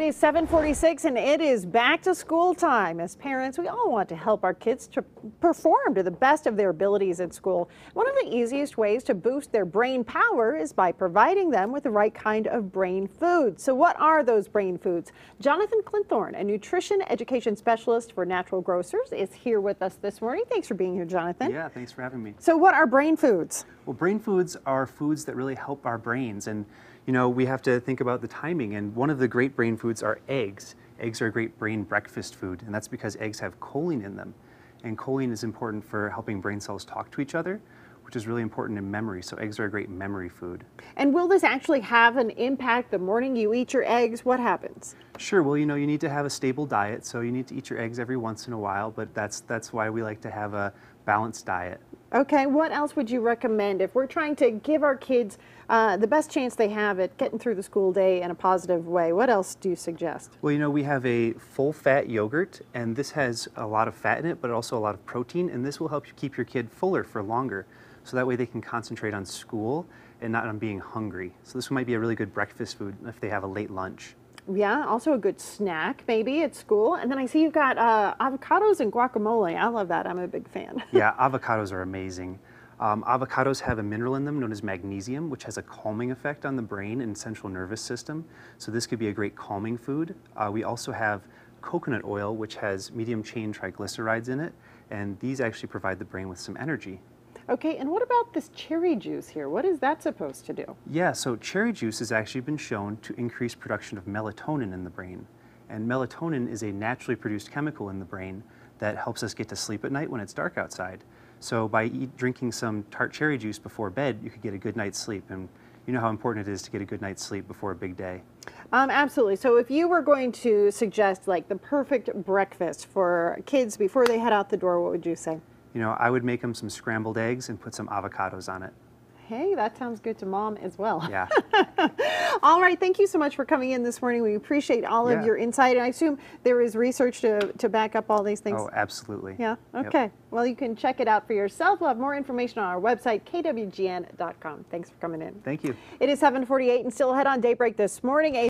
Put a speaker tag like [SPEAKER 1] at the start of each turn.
[SPEAKER 1] It is 746 and it is back to school time. As parents, we all want to help our kids to perform to the best of their abilities at school. One of the easiest ways to boost their brain power is by providing them with the right kind of brain food. So what are those brain foods? Jonathan Clinthorne, a nutrition education specialist for Natural Grocers, is here with us this morning. Thanks for being here, Jonathan.
[SPEAKER 2] Yeah, thanks for having me. So what are brain foods? Well, brain foods are foods that really help our brains and you know, we have to think about the timing. And one of the great brain foods are eggs. Eggs are a great brain breakfast food, and that's because eggs have choline in them. And choline is important for helping brain cells talk to each other, which is really important in memory. So eggs are a great memory food.
[SPEAKER 1] And will this actually have an impact the morning you eat your eggs? What happens?
[SPEAKER 2] Sure. Well, you know, you need to have a stable diet, so you need to eat your eggs every once in a while. But that's that's why we like to have a balanced diet.
[SPEAKER 1] Okay, what else would you recommend if we're trying to give our kids uh, the best chance they have at getting through the school day in a positive way? What else do you suggest?
[SPEAKER 2] Well, you know, we have a full fat yogurt, and this has a lot of fat in it, but also a lot of protein, and this will help you keep your kid fuller for longer. So that way they can concentrate on school and not on being hungry. So this might be a really good breakfast food if they have a late lunch
[SPEAKER 1] yeah, also a good snack maybe at school. And then I see you've got uh, avocados and guacamole. I love that. I'm a big fan.
[SPEAKER 2] yeah, avocados are amazing. Um, avocados have a mineral in them known as magnesium, which has a calming effect on the brain and central nervous system. So this could be a great calming food. Uh, we also have coconut oil, which has medium chain triglycerides in it, and these actually provide the brain with some energy.
[SPEAKER 1] Okay, and what about this cherry juice here? What is that supposed to do?
[SPEAKER 2] Yeah, so cherry juice has actually been shown to increase production of melatonin in the brain. And melatonin is a naturally produced chemical in the brain that helps us get to sleep at night when it's dark outside. So by eat, drinking some tart cherry juice before bed, you could get a good night's sleep. And you know how important it is to get a good night's sleep before a big day.
[SPEAKER 1] Um, absolutely. So if you were going to suggest like the perfect breakfast for kids before they head out the door, what
[SPEAKER 2] would you say? you know, I would make him some scrambled eggs and put some avocados on it.
[SPEAKER 1] Hey, that sounds good to mom as well. Yeah. all right. Thank you so much for coming in this morning. We appreciate all yeah. of your insight. And I assume there is research to, to back up all these things. Oh,
[SPEAKER 2] absolutely. Yeah. Okay.
[SPEAKER 1] Yep. Well, you can check it out for yourself. We'll have more information on our website, kwgn.com. Thanks for coming in. Thank you. It is 748 and still ahead on Daybreak this morning.